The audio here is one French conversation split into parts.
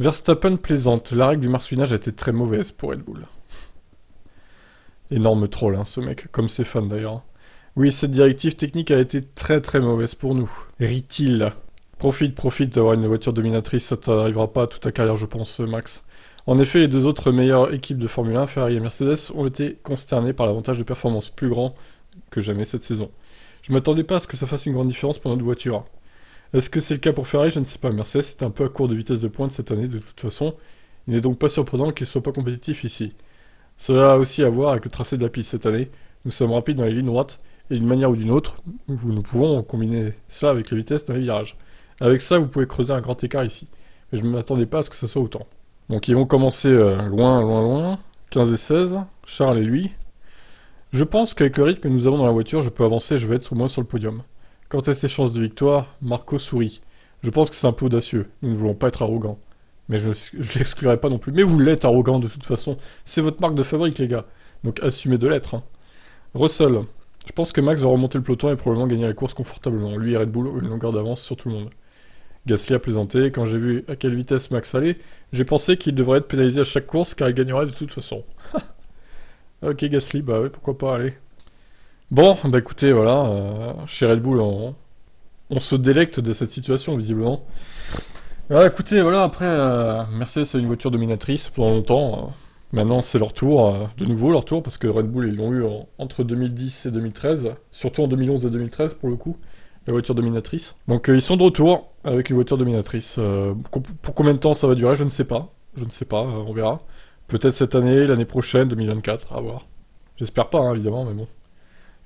Verstappen plaisante, la règle du marsouinage a été très mauvaise pour Red Bull. Énorme troll, hein, ce mec, comme ses fans d'ailleurs. Oui, cette directive technique a été très très mauvaise pour nous. Rit-il. Profite, profite d'avoir une voiture dominatrice, ça t'arrivera pas toute ta carrière, je pense, Max. En effet, les deux autres meilleures équipes de Formule 1, Ferrari et Mercedes, ont été consternées par l'avantage de performance plus grand que jamais cette saison. Je m'attendais pas à ce que ça fasse une grande différence pour notre voiture. Est-ce que c'est le cas pour Ferrari Je ne sais pas. Mercedes est un peu à court de vitesse de pointe cette année de toute façon. Il n'est donc pas surprenant qu'il ne soit pas compétitif ici. Cela a aussi à voir avec le tracé de la piste cette année. Nous sommes rapides dans les lignes droites et d'une manière ou d'une autre, nous, pouvons combiner cela avec la vitesse dans les virages. Avec ça, vous pouvez creuser un grand écart ici. Mais je ne m'attendais pas à ce que ce soit autant. Donc ils vont commencer euh, loin, loin, loin. 15 et 16, Charles et lui. Je pense qu'avec le rythme que nous avons dans la voiture, je peux avancer, je vais être au moins sur le podium. Quant à ses chances de victoire, Marco sourit. Je pense que c'est un peu audacieux. Nous ne voulons pas être arrogants. Mais je ne l'exclurai pas non plus. Mais vous l'êtes arrogant de toute façon. C'est votre marque de fabrique, les gars. Donc assumez de l'être. Hein. Russell. Je pense que Max va remonter le peloton et probablement gagner la course confortablement. Lui et Red Bull ont une longueur d'avance sur tout le monde. Gasly a plaisanté. Quand j'ai vu à quelle vitesse Max allait, j'ai pensé qu'il devrait être pénalisé à chaque course car il gagnerait de toute façon. ok, Gasly, bah oui, pourquoi pas, aller Bon, bah écoutez, voilà, euh, chez Red Bull, on, se délecte de cette situation, visiblement. Voilà, ah, écoutez, voilà, après, merci, euh, Mercedes a une voiture dominatrice pendant longtemps. Euh, maintenant, c'est leur tour, de nouveau leur tour, parce que Red Bull, ils l'ont eu entre 2010 et 2013, surtout en 2011 et 2013 pour le coup, la voiture dominatrice. Donc, ils sont de retour avec une voiture dominatrice. pour combien de temps ça va durer, je ne sais pas. Je ne sais pas, on verra. Peut-être cette année, l'année prochaine, 2024, à voir. J'espère pas, hein, évidemment, mais bon.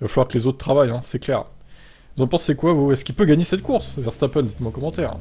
Il va falloir que les autres travaillent, hein, c'est clair. Vous en pensez quoi, vous Est-ce qu'il peut gagner cette course Verstappen, dites-moi en commentaire.